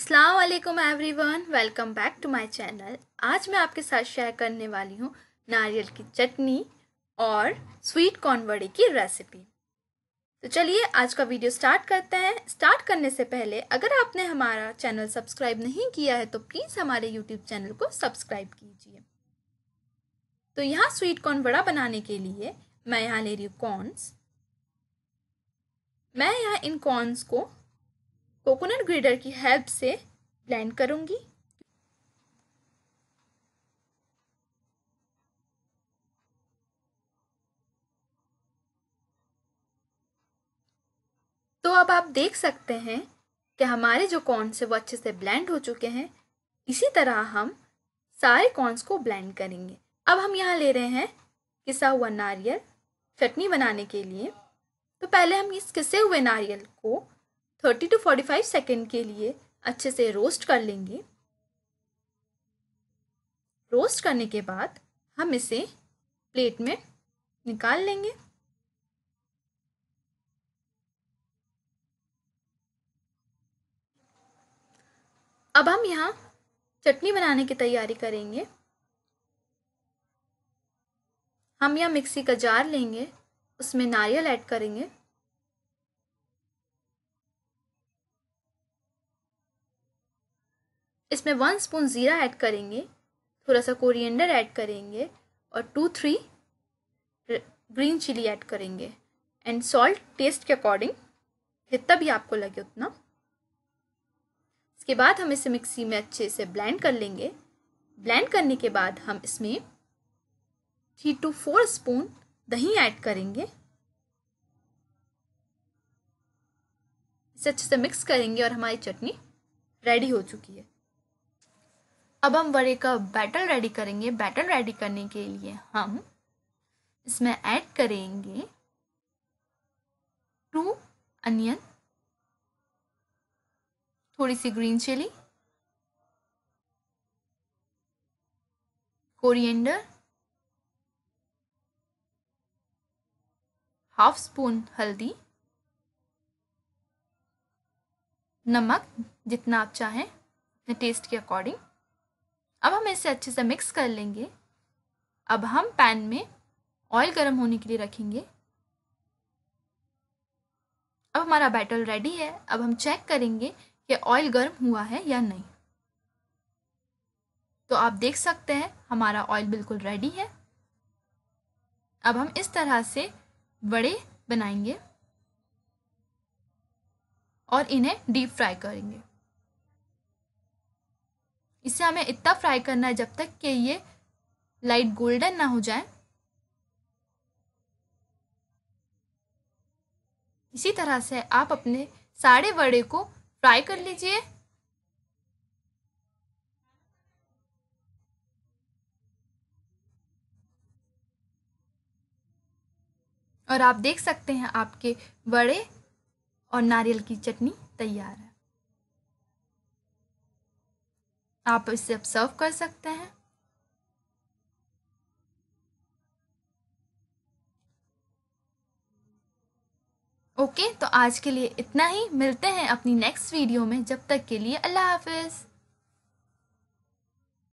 Aslam everyone welcome back to my channel आज मैं आपके साथ शेयर करने वाली हूँ नारियल की चटनी और स्वीट कॉर्न वड़े की रेसिपी तो चलिए आज का वीडियो स्टार्ट करते हैं स्टार्ट करने से पहले अगर आपने हमारा चैनल सब्सक्राइब नहीं किया है तो प्लीज़ हमारे यूट्यूब चैनल को सब्सक्राइब कीजिए तो यहाँ स्वीट कॉर्न वड़ा बनाने के लिए मैं यहाँ ले रही हूँ कॉर्नस मैं यहाँ इन कॉर्नस को कोकोनट ग्रेडर की हेल्प से ब्लेंड करूंगी तो अब आप देख सकते हैं कि हमारे जो कॉर्न्स है वो अच्छे से ब्लेंड हो चुके हैं इसी तरह हम सारे कॉर्न्स को ब्लेंड करेंगे अब हम यहाँ ले रहे हैं किसा हुआ नारियल चटनी बनाने के लिए तो पहले हम इस किसे हुए नारियल को thirty to forty five second के लिए अच्छे से रोस्ट कर लेंगे रोस्ट करने के बाद हम इसे प्लेट में निकाल लेंगे अब हम यहाँ चटनी बनाने की तैयारी करेंगे हम यहाँ मिक्सी का जार लेंगे उसमें नारियल ऐड करेंगे इसमें वन स्पून ज़ीरा ऐड करेंगे थोड़ा सा कोरिएंडर ऐड करेंगे और two three green chilli add करेंगे एंड सॉल्ट टेस्ट के अकॉर्डिंग जितना भी आपको लगे उतना इसके बाद हम इसे मिक्सी में अच्छे से ब्लेंड कर लेंगे ब्लेंड करने के बाद हम इसमें थ्री टू फोर स्पून दही ऐड करेंगे इसे अच्छे से मिक्स करेंगे और हमारी चटनी रेडी हो चुकी है अब हम बड़े का बैटर रेडी करेंगे बैटर रेडी करने के लिए हम इसमें ऐड करेंगे टू अनियन थोड़ी सी green chilli coriander half spoon हल्दी नमक जितना आप चाहें अपने टेस्ट के अकॉर्डिंग अब हम इसे अच्छे से मिक्स कर लेंगे अब हम पैन में ऑयल गर्म होने के लिए रखेंगे अब हमारा बैटर रेडी है अब हम चेक करेंगे कि ऑयल गर्म हुआ है या नहीं तो आप देख सकते हैं हमारा ऑयल बिल्कुल रेडी है अब हम इस तरह से बड़े बनाएंगे और इन्हें डीप फ्राई करेंगे इसे हमें इतना फ्राई करना है जब तक कि ये लाइट गोल्डन ना हो जाए इसी तरह से आप अपने सारे वड़े को फ्राई कर लीजिए और आप देख सकते हैं आपके वड़े और नारियल की चटनी तैयार है आप इसे ऑब्सर्व कर सकते हैं ओके okay, तो आज के लिए इतना ही मिलते हैं अपनी नेक्स्ट वीडियो में जब तक के लिए अल्लाह हाफिज़